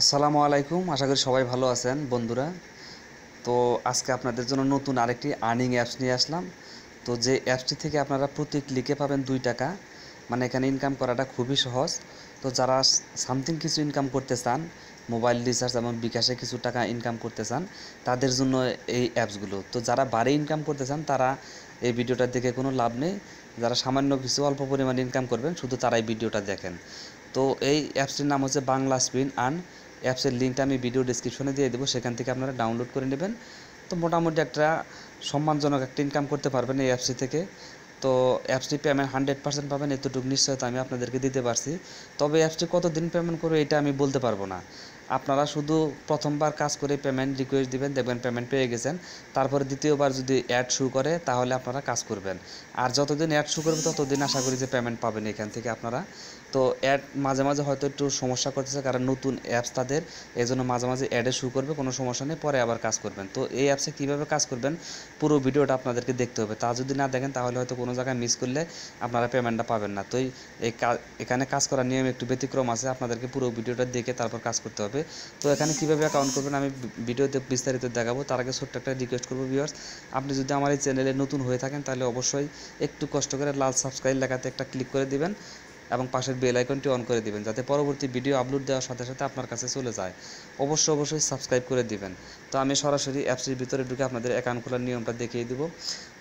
আসসালামু আলাইকুম আশা করি সবাই ভালো আছেন বন্ধুরা তো আজকে আপনাদের জন্য নতুন আরেকটি আর্নিং অ্যাপস নিয়ে আসলাম তো যে অ্যাপসটি থেকে আপনারা প্রতি ক্লিকে পাবেন দুই টাকা মানে এখানে ইনকাম করাটা খুবই সহজ তো যারা সামথিং কিছু ইনকাম করতে চান মোবাইল রিচার্জ এবং বিকাশে কিছু টাকা ইনকাম করতে চান তাদের জন্য এই অ্যাপসগুলো তো যারা বাড়ি ইনকাম করতে চান তারা এই ভিডিওটা দেখে কোনো লাভ নেই যারা সামান্য কিছু অল্প পরিমাণ ইনকাম করবেন শুধু তারাই ভিডিওটা দেখেন তো এই অ্যাপসটির নাম হচ্ছে বাংলা স্পিন আন অ্যাপসের লিঙ্কটা আমি ভিডিও ডিসক্রিপশনে দিয়ে দেবো সেখান থেকে আপনারা ডাউনলোড করে নেবেন তো মোটামুটি একটা সম্মানজনক একটা ইনকাম করতে পারবেন এই অ্যাপসটি থেকে তো অ্যাপসটি পেমেন্ট হান্ড্রেড পার্সেন্ট পাবেন এতটুকু নিশ্চয়তা আমি আপনাদেরকে দিতে পারছি তবে অ্যাপসটি কতদিন পেমেন্ট করবে এটা আমি বলতে পারবো না আপনারা শুধু প্রথমবার কাজ করে পেমেন্ট রিকোয়েস্ট দিবেন দেখবেন পেমেন্ট পেয়ে গেছেন তারপরে দ্বিতীয়বার যদি অ্যাড শুরু করে তাহলে আপনারা কাজ করবেন আর যতদিন অ্যাড শুরু করবেন ততদিন আশা করি যে পেমেন্ট পাবেন এখান থেকে আপনারা তো অ্যাড মাঝে মাঝে হয়তো একটু সমস্যা করতেছে কারণ নতুন অ্যাপস তাদের এই জন্য মাঝে মাঝে অ্যাডে শুরু করবে কোনো সমস্যা নেই পরে আবার কাজ করবেন তো এই অ্যাপসে কীভাবে কাজ করবেন পুরো ভিডিওটা আপনাদেরকে দেখতে হবে তা যদি না দেখেন তাহলে হয়তো কোনো জায়গায় মিস করলে আপনারা পেমেন্টটা পাবেন না তো এই এখানে কাজ করার নিয়ম একটু ব্যতিক্রম আছে আপনাদেরকে পুরো ভিডিওটা দেখে তারপর কাজ করতে হবে তো এখানে কীভাবে অ্যাকাউন্ট করবেন আমি ভিডিওতে বিস্তারিত দেখাবো তার আগে ছোট্ট একটা রিকোয়েস্ট করবো ভিউয়ার্স আপনি যদি আমার এই চ্যানেলে নতুন হয়ে থাকেন তাহলে অবশ্যই একটু কষ্ট করে লাল সাবস্ক্রাইব লেখাতে একটা ক্লিক করে দিবেন এবং পাশের বেল আইকনটি অন করে দিবেন যাতে পরবর্তী ভিডিও আপলোড দেওয়ার সাথে সাথে আপনার কাছে চলে যায় অবশ্যই অবশ্যই সাবস্ক্রাইব করে দিবেন তো আমি সরাসরি অ্যাপসের ভিতরে ঢুকে আপনাদের অ্যাকাউন্ট খোলার নিয়মটা দেখিয়ে দিব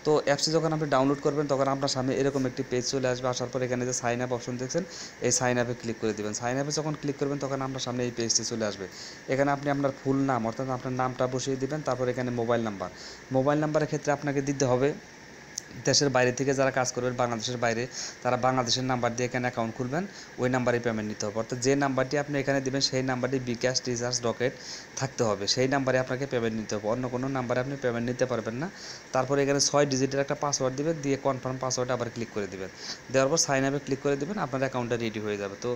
তো অ্যাপসটি যখন আপনি ডাউনলোড করবেন তখন আপনার সামনে এরকম একটি পেজ চলে আসবে আসার পর এখানে যে সাইন আপ অপশন দেখছেন এই সাইন আপে ক্লিক করে দেবেন সাইন আপে যখন ক্লিক করবেন তখন আপনার সামনে এই পেজটি চলে আসবে এখানে আপনি আপনার ফুল নাম অর্থাৎ আপনার নামটা বসিয়ে দিবেন তারপর এখানে মোবাইল নাম্বার মোবাইল নাম্বারের ক্ষেত্রে আপনাকে দিতে হবে দেশের বাইরে থেকে যারা কাজ করবেন বাংলাদেশের বাইরে তারা বাংলাদেশের নাম্বার দিয়ে এখানে অ্যাকাউন্ট খুলবেন ওই নাম্বারে পেমেন্ট নিতে হবে অর্থাৎ যে নাম্বারটি আপনি এখানে দেবেন সেই নাম্বারটি বিকাশ রিচার্জ ডকেট থাকতে হবে সেই নাম্বারে আপনাকে পেমেন্ট নিতে হবে অন্য কোনো নাম্বারে আপনি পেমেন্ট নিতে পারবেন না তারপরে এখানে ছয় ডিজিটের একটা পাসওয়ার্ড দিবেন দিয়ে কনফার্ম পাসওয়ার্ড আবার ক্লিক করে দিবেন দেওয়ার পর সাইন আপে ক্লিক করে দিবেন আপনার অ্যাকাউন্টটা রেডি হয়ে যাবে তো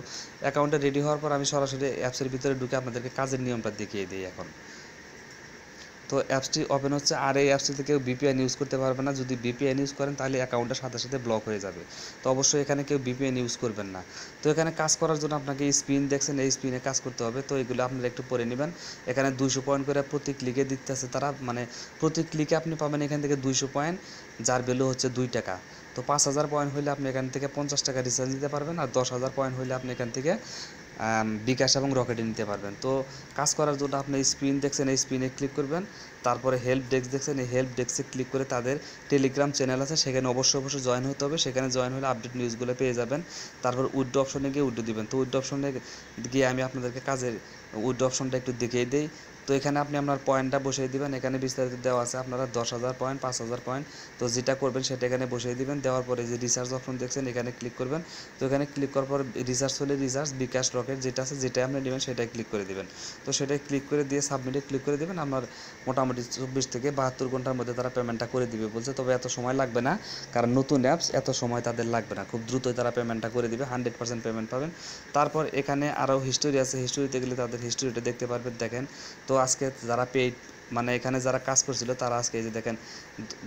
অ্যাকাউন্টটা রেডি হওয়ার পর আমি সরাসরি অ্যাপসের ভিতরে ঢুকে আপনাদেরকে কাজের নিয়মটা দেখিয়ে দিই এখন তো অ্যাপসটি ওপেন হচ্ছে আর এই অ্যাপসটিতে কেউ বিপিআইন ইউজ করতে পারবে না যদি বিপিআইন ইউজ করেন তাহলে অ্যাকাউন্টটা সাথে সাথে ব্লক হয়ে যাবে তো অবশ্যই এখানে কেউ বিপিএন ইউজ করবেন না তো এখানে কাজ করার জন্য আপনাকে স্পিন দেখছেন এই স্পিনে কাজ করতে হবে তো এগুলো আপনারা একটু পরে নেবেন এখানে দুইশো পয়েন্ট করে প্রতি ক্লিকে দিতেছে তারা মানে প্রতি ক্লিকে আপনি পাবেন এখান থেকে দুইশো পয়েন্ট যার ভ্যালু হচ্ছে দুই টাকা তো পাঁচ হাজার পয়েন্ট হলে আপনি এখান থেকে পঞ্চাশ টাকা রিচার্জ দিতে পারবেন আর দশ হাজার পয়েন্ট হলে আপনি এখান থেকে বিকাশ এবং রকেটে নিতে পারবেন তো কাজ করার জন্য আপনি স্ক্রিন দেখছেন এই স্ক্রিনে ক্লিক করবেন তারপরে হেল্প ডেস্ক দেখছেন এই হেল্প ডেস্কে ক্লিক করে তাদের টেলিগ্রাম চ্যানেল আছে সেখানে অবশ্যই অবশ্যই জয়েন হতে হবে সেখানে জয়েন হলে আপডেট নিউজগুলো পেয়ে যাবেন তারপর উড্ড অপশনে গিয়ে উড্ড দিবেন তো উড্ড অপশনে গিয়ে আমি আপনাদেরকে কাজের উড্ড অপশনটা একটু দেখিয়ে দিই তো এখানে আপনি আপনার পয়েন্টটা বসিয়ে দিবেন এখানে বিস্তারিত দেওয়া আছে আপনারা দশ হাজার পয়েন্ট পাঁচ হাজার পয়েন্ট তো যেটা করবেন সেটা এখানে বসিয়ে দিবেন দেওয়ার পরে যে রিসার্চ অপশন দেখছেন এখানে ক্লিক করবেন তো এখানে ক্লিক করার পর রিসার্চ হলে রিসার্চ বিকাশ রকেট যেটা আছে যেটা আপনি নেবেন সেটাই ক্লিক করে দিবেন তো সেটাই ক্লিক করে দিয়ে সাবমিটে ক্লিক করে দেবেন আপনার মোটামুটি চব্বিশ থেকে বাহাত্তর ঘন্টার মধ্যে তারা পেমেন্টটা করে দিবে বলছে তবে এত সময় লাগবে না কারণ নতুন অ্যাপস এত সময় তাদের লাগবে না খুব দ্রুতই তারা পেমেন্টটা করে দিবে হান্ড্রেড পার্সেন্ট পেমেন্ট পাবেন তারপর এখানে আরও হিস্টোরি আছে হিস্টোরিতে গেলে তাদের হিস্টোরিটা দেখতে পারবেন দেখেন তো তো আজকে যারা পেইড মানে এখানে যারা কাজ করছিল তারা আজকে এই যে দেখেন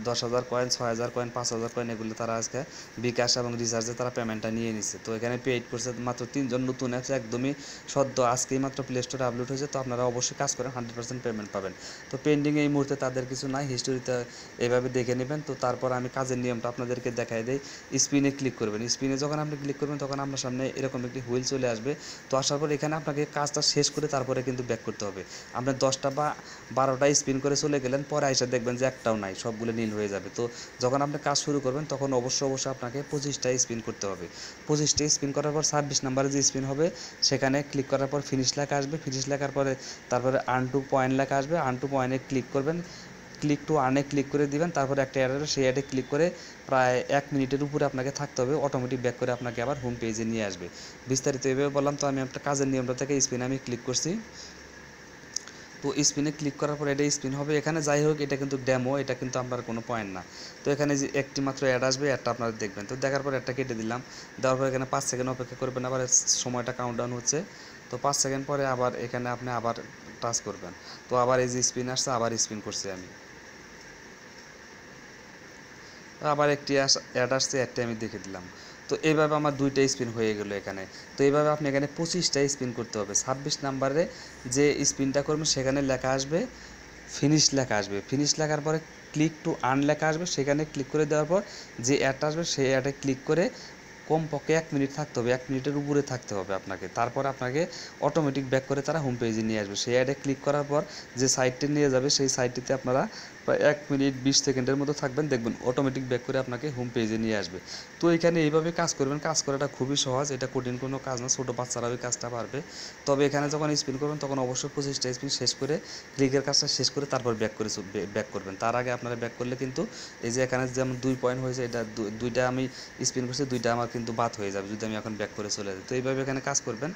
দশ হাজার কয়েন ছয় হাজার কয়েন পাঁচ হাজার কয়েন এগুলো তারা আজকে বিকাশ এবং রিচার্জে তারা পেমেন্টটা নিয়ে নিচ্ছে তো এখানে পেইড করছে মাত্র তিনজন নতুন অ্যাপস একদমই সদ্য আজকেই মাত্র প্লে স্টোরে আপলোড হয়েছে তো আপনারা অবশ্যই কাজ করেন হান্ড্রেড পার্সেন্ট পেমেন্ট পাবেন তো পেন্ডিং এই মুহূর্তে তাদের কিছু নাই হিস্টোরিতে এভাবে দেখে নেবেন তো তারপর আমি কাজের নিয়মটা আপনাদেরকে দেখাই দিই স্পিনে ক্লিক করবেন স্পিনে যখন আপনি ক্লিক করবেন তখন আপনার সামনে এরকম একটি হুইল চলে আসবে তো আসার পর এখানে আপনাকে কাজটা শেষ করে তারপরে কিন্তু ব্যাক করতে হবে আপনার দশটা বা বারোটা স্পিন করে চলে গেলেন পরে আইসা দেখবেন যে একটাও নাই সবগুলো নীল হয়ে যাবে তো যখন আপনি কাজ শুরু করবেন তখন অবশ্য অবশ্যই আপনাকে পঁচিশটা স্পিন করতে হবে পঁচিশটা স্পিন করার পর ছাব্বিশ নাম্বারে যে স্পিন হবে সেখানে ক্লিক করার পর ফিনিশ লেখা আসবে ফিনিশ লেখার পরে তারপরে আন টু পয়েন্ট লেখা আসবে আন টু পয়েন্টে ক্লিক করবেন ক্লিক টু আর্নে ক্লিক করে দিবেন তারপরে একটা অ্যাড আসবে সেই অ্যাডে ক্লিক করে প্রায় এক মিনিটের উপরে আপনাকে থাকতে হবে অটোমেটিক ব্যাক করে আপনাকে আবার হোম পেজে নিয়ে আসবে বিস্তারিত এভাবে বললাম তো আমি একটা কাজের নিয়মটা থেকে স্পিন আমি ক্লিক করছি তো স্পিনে ক্লিক করার পর এটা স্পিন হবে এখানে যাই হোক এটা কিন্তু ডেমো এটা কিন্তু আমার কোনো পয়েন্ট না তো এখানে যে একটি মাত্র অ্যাড আসবে অ্যাডটা আপনারা দেখবেন তো দেখার পর একটা কেটে দিলাম দেওয়ার পর এখানে পাঁচ সেকেন্ড অপেক্ষা করবেন আবার সময়টা কাউন্টডাউন হচ্ছে তো পাঁচ সেকেন্ড পরে আবার এখানে আপনি আবার টাচ করবেন তো আবার এই যে স্পিন আসছে আবার স্পিন করছি আমি আবার একটি অ্যাড আসছে অ্যাডটি আমি দেখে দিলাম তো এইভাবে আমার দুইটা স্পিন হয়ে গেল এখানে তো এইভাবে আপনি এখানে পঁচিশটা স্পিন করতে হবে ছাব্বিশ নাম্বারে যে স্পিনটা করবেন সেখানে লেখা আসবে ফিনিশ লেখা আসবে ফিনিশ লেখার পরে ক্লিক টু আন লেখা আসবে সেখানে ক্লিক করে দেওয়ার পর যে অ্যাডটা আসবে সেই অ্যাডে ক্লিক করে কমপক্ষে এক মিনিট থাকতে হবে এক মিনিটের উপরে থাকতে হবে আপনাকে তারপর আপনাকে অটোমেটিক ব্যাক করে তারা হোম পেজে নিয়ে আসবে সেই অ্যাডে ক্লিক করার পর যে সাইটটি নিয়ে যাবে সেই সাইটটিতে আপনারা প্রায় এক মিনিট বিশ সেকেন্ডের মতো থাকবেন দেখবেন অটোমেটিক ব্যাক করে আপনাকে হোম পেজে নিয়ে আসবে তো এখানে এইভাবে কাজ করবেন কাজ করাটা খুবই সহজ এটা কঠিন কোনো কাজ না ছোটো বাচ্চারাও এই কাজটা পারবে তবে এখানে যখন স্পিন করবেন তখন অবশ্যই পঁচিশটা স্পিন শেষ করে ক্লিকের কাজটা শেষ করে তারপর ব্যাক করে ব্যাক করবেন তার আগে আপনারা ব্যাক করলে কিন্তু এই যে এখানে যেমন দুই পয়েন্ট হয়েছে এটা দুইটা আমি স্পিন করছি দুইটা আমার কিন্তু বাদ হয়ে যাবে যদি আমি এখন ব্যাক করে চলে যাই তো এইভাবে এখানে কাজ করবেন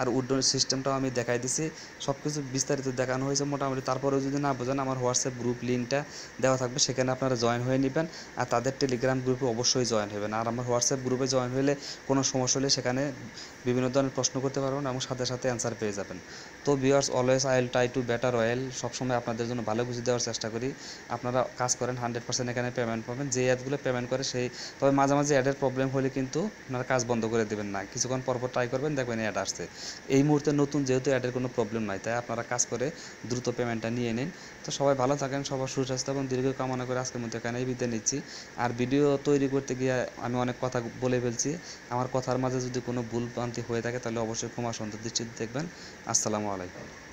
আর উড্ডন সিস্টেমটাও আমি দেখাই দিছি সব কিছু বিস্তারিত দেখানো হয়েছে মোটামুটি তারপরেও যদি না বোঝেন আমার হোয়াটসঅ্যাপ গ্রুপ লিঙ্কটা দেওয়া থাকবে সেখানে আপনারা জয়েন হয়ে নেবেন আর তাদের টেলিগ্রাম গ্রুপে অবশ্যই জয়েন হবেন আর আমার হোয়াটসঅ্যাপ গ্রুপে জয়েন হলে কোনো সমস্যা হলে সেখানে বিভিন্ন ধরনের প্রশ্ন করতে পারবেন এবং সাথে সাথে অ্যান্সার পেয়ে যাবেন তো viewers always I will try to better well সবসময় আপনাদের জন্য ভালো কিছু দেওয়ার চেষ্টা করি আপনারা কাজ করেন হান্ড্রেড পার্সেন্ট এখানে পেমেন্ট পাবেন যে অ্যাডগুলো পেমেন্ট করে সেই তবে মাঝে মাঝে অ্যাডের প্রবলেম হলে কিন্তু কিন্তু আপনারা কাজ বন্ধ করে দেবেন না কিছুক্ষণ পরপর ট্রাই করবেন দেখবেন অ্যাড আসছে এই মুহূর্তে নতুন যেহেতু অ্যাডের কোনো প্রবলেম নাই তাই আপনারা কাজ করে দ্রুত পেমেন্টটা নিয়ে নিন তো সবাই ভালো থাকেন সবার সুস্বাস্থ্য এবং দীর্ঘ কামনা করে আজকের মধ্যে এখানেই বিদায় নিচ্ছি আর ভিডিও তৈরি করতে গিয়ে আমি অনেক কথা বলে ফেলছি আমার কথার মাঝে যদি কোনো ভুল ভ্রান্তি হয়ে থাকে তাহলে অবশ্যই ক্ষমা সন্তর দৃষ্টিতে দেখবেন আসসালামু আলাইকুম